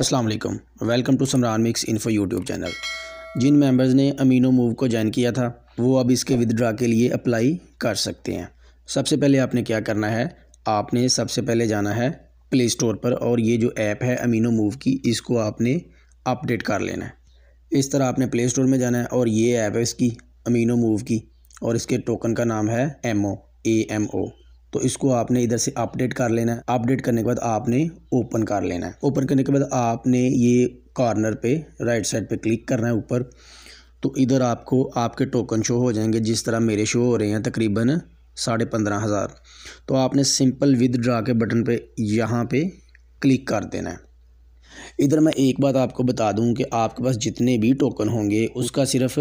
Aslam welcome to Samran Mix Info YouTube channel जिन members ने Amino move को ज्वाइन किया था वो अब इसके विदड्रा के लिए अप्लाई कर सकते हैं सबसे पहले आपने क्या करना है आपने सबसे पहले जाना है प्ले स्टोर पर और ये जो ऐप है अमीनो मूव की इसको आपने अपडेट कर लेना है इस तरह आपने प्ले स्टोर में जाना है और ये ऐप है इसकी अमीनो मूव की और इसके टोकन का नाम है M O A M O तो इसको आपने इधर से अपडेट कर लेना है अपडेट करने के बाद आपने ओपन कर लेना है ओपन करने के बाद आपने ये कॉर्नर पे राइट साइड पे क्लिक करना है ऊपर तो इधर आपको आपके टोकन शो हो जाएंगे जिस तरह मेरे शो हो रहे हैं तकरीबन साढ़े पंद्रह हज़ार तो आपने सिंपल विद ड्रा के बटन पे यहाँ पे क्लिक कर देना है इधर मैं एक बात आपको बता दूं कि आपके पास जितने भी टोकन होंगे उसका सिर्फ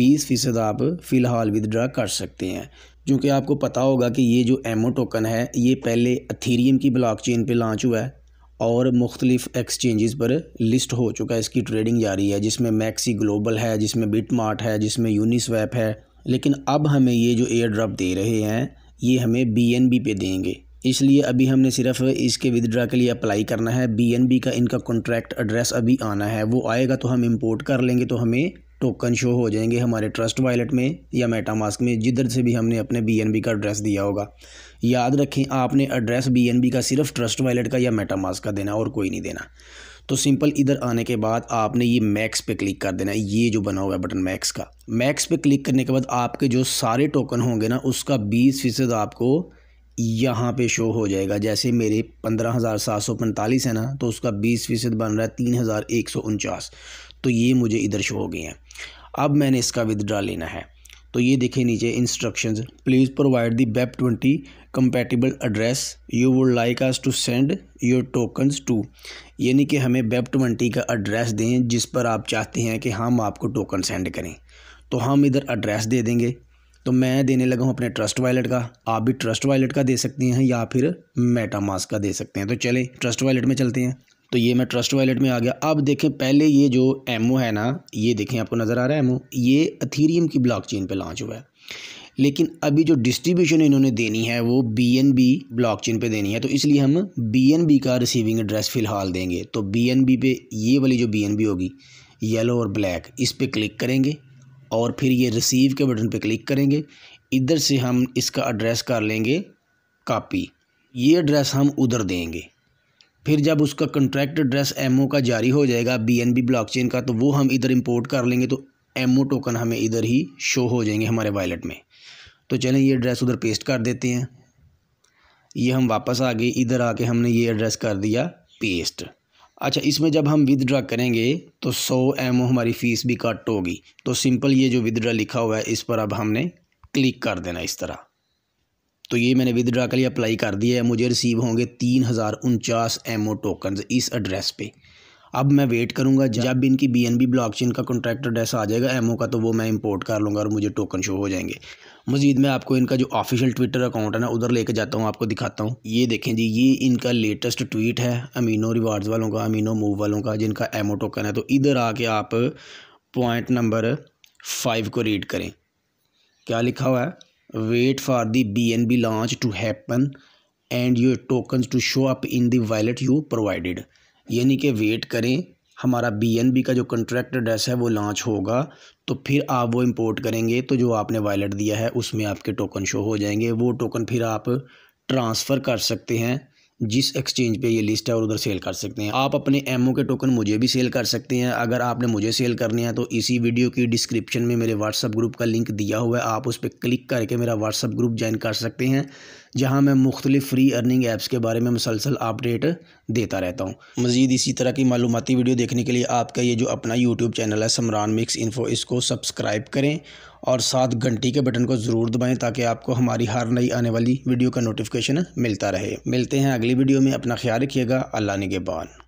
बीस फ़ीसद आप फ़िलहाल विदड्रा कर सकते हैं क्योंकि आपको पता होगा कि ये जो एमओ टोकन है ये पहले अथीरियम की ब्लॉकचेन पे लॉन्च हुआ है और मुख्तलिफ एक्सचेंजेस पर लिस्ट हो चुका है इसकी ट्रेडिंग जारी है जिसमें मैक्सी ग्लोबल है जिसमें बिटमार्ट है जिसमें यूनिस्वैप है लेकिन अब हमें ये जो एयर ड्रॉप दे रहे हैं ये हमें बी एन बी पे देंगे इसलिए अभी हमने सिर्फ इसके विदड्रा के लिए अप्लाई करना है बी एन बी का इनका कॉन्ट्रैक्ट एड्रेस अभी आना है वो आएगा तो हम इम्पोर्ट कर लेंगे तो हमें टोकन शो हो जाएंगे हमारे ट्रस्ट वॉलेट में या मेटामास्क में जिधर से भी हमने अपने बी का एड्रेस दिया होगा याद रखें आपने एड्रेस बी का सिर्फ ट्रस्ट वॉलेट का या मेटामास्क का देना और कोई नहीं देना तो सिंपल इधर आने के बाद आपने ये मैक्स पे क्लिक कर देना है ये जो बना हुआ है बटन मैक्स का मैक्स पे क्लिक करने के बाद आपके जो सारे टोकन होंगे ना उसका बीस फ़ीसद आपको यहाँ पे शो हो जाएगा जैसे मेरे पंद्रह हज़ार सात सौ पैंतालीस है ना तो उसका बीस फ़ीसद बन रहा है तीन हज़ार एक सौ उनचास तो ये मुझे इधर शो हो गई हैं अब मैंने इसका विदड्रा लेना है तो ये देखें नीचे instructions please provide the BEP twenty compatible address you would like us to send your tokens to यानी कि हमें बेप ट्वेंटी e का एड्रेस दें जिस पर आप चाहते हैं कि हम आपको टोकन सेंड करें तो हम इधर एड्रेस दे देंगे तो मैं देने लगा हूँ अपने ट्रस्ट वॉलेट का आप भी ट्रस्ट वॉलेट का दे सकते हैं या फिर मेटामास का दे सकते हैं तो चलें ट्रस्ट वॉलेट में चलते हैं तो ये मैं ट्रस्ट वॉलेट में आ गया अब देखें पहले ये जो एमओ है ना ये देखें आपको नज़र आ रहा है एमओ ये अथीरियम की ब्लॉकचेन पे लॉन्च हुआ है लेकिन अभी जो डिस्ट्रीब्यूशन इन्होंने देनी है वो B N B blockchain पर देनी है तो इसलिए हम बी एन बी का रिसीविंग एड्रेस फ़िलहाल देंगे तो बी एन बी पे ये वाली जो बी एन बी होगी येलो और ब्लैक इस पर क्लिक करेंगे और फिर ये रिसीव के बटन पे क्लिक करेंगे इधर से हम इसका एड्रेस कर लेंगे कापी ये एड्रेस हम उधर देंगे फिर जब उसका कंट्रैक्ट एड्रेस एम का जारी हो जाएगा बी एन बी ब्लॉकचेन का तो वो हम इधर इंपोर्ट कर लेंगे तो एम टोकन हमें इधर ही शो हो जाएंगे हमारे वॉलेट में तो चलें ये एड्रेस उधर पेस्ट कर देते हैं ये हम वापस आ गए इधर आके हमने ये एड्रेस कर दिया पेस्ट अच्छा इसमें जब हम विदड्रा करेंगे तो सौ एम हमारी फ़ीस भी कट होगी तो सिंपल ये जो विदड्रा लिखा हुआ है इस पर अब हमने क्लिक कर देना इस तरह तो ये मैंने विदड्रा के लिए अप्लाई कर दिया है मुझे रिसीव होंगे तीन हज़ार उनचास ओ टोकन इस एड्रेस पे अब मैं वेट करूँगा जब इनकी B N B blockchain का कॉन्ट्रैक्ट एड्रेस आ जाएगा एमओ का तो वो मैं इंपोर्ट कर लूँगा और मुझे टोकन शो हो जाएंगे मजीद मैं आपको इनका जो ऑफिशियल ट्विटर अकाउंट है ना उधर लेके जाता हूँ आपको दिखाता हूँ ये देखें जी ये इनका लेटेस्ट ट्वीट है अमीनो रिवार्ड्स वालों का अमीनो मूव वालों का जिनका एमओ टोकन है तो इधर आके आप पॉइंट नंबर फाइव को रीड करें क्या लिखा हुआ है wait for the bnb launch to happen and your token to show up in the wallet you provided यानी कि वेट करें हमारा बी का जो कंट्रैक्ट एड्रेस है वो लॉन्च होगा तो फिर आप वो इंपोर्ट करेंगे तो जो आपने वैलेट दिया है उसमें आपके टोकन शो हो जाएंगे वो टोकन फिर आप ट्रांसफ़र कर सकते हैं जिस एक्सचेंज पे ये लिस्ट है और उधर सेल कर सकते हैं आप अपने एमओ के टोकन मुझे भी सेल कर सकते हैं अगर आपने मुझे सेल करने हैं तो इसी वीडियो की डिस्क्रिप्शन में मेरे व्हाट्सअप ग्रुप का लिंक दिया हुआ है आप उस पर क्लिक करके मेरा व्हाट्सअप ग्रुप ज्वाइन कर सकते हैं जहाँ मैं मुख्तलिफ़ फ्री अर्निंग ऐप्स के बारे में मुसलसल अपडेट देता रहता हूँ मज़ीद इसी तरह की मालूमती वीडियो देखने के लिए आपका ये जो अपना यूट्यूब चैनल है समरान मिक्स इन्फो इसको सब्सक्राइब करें और साथ घंटी के बटन को ज़रूर दबाएँ ताकि आपको हमारी हर नई आने वाली वीडियो का नोटिफिकेशन मिलता रहे मिलते हैं अगली वीडियो में अपना ख्याल रखिएगा अल्लाह ने के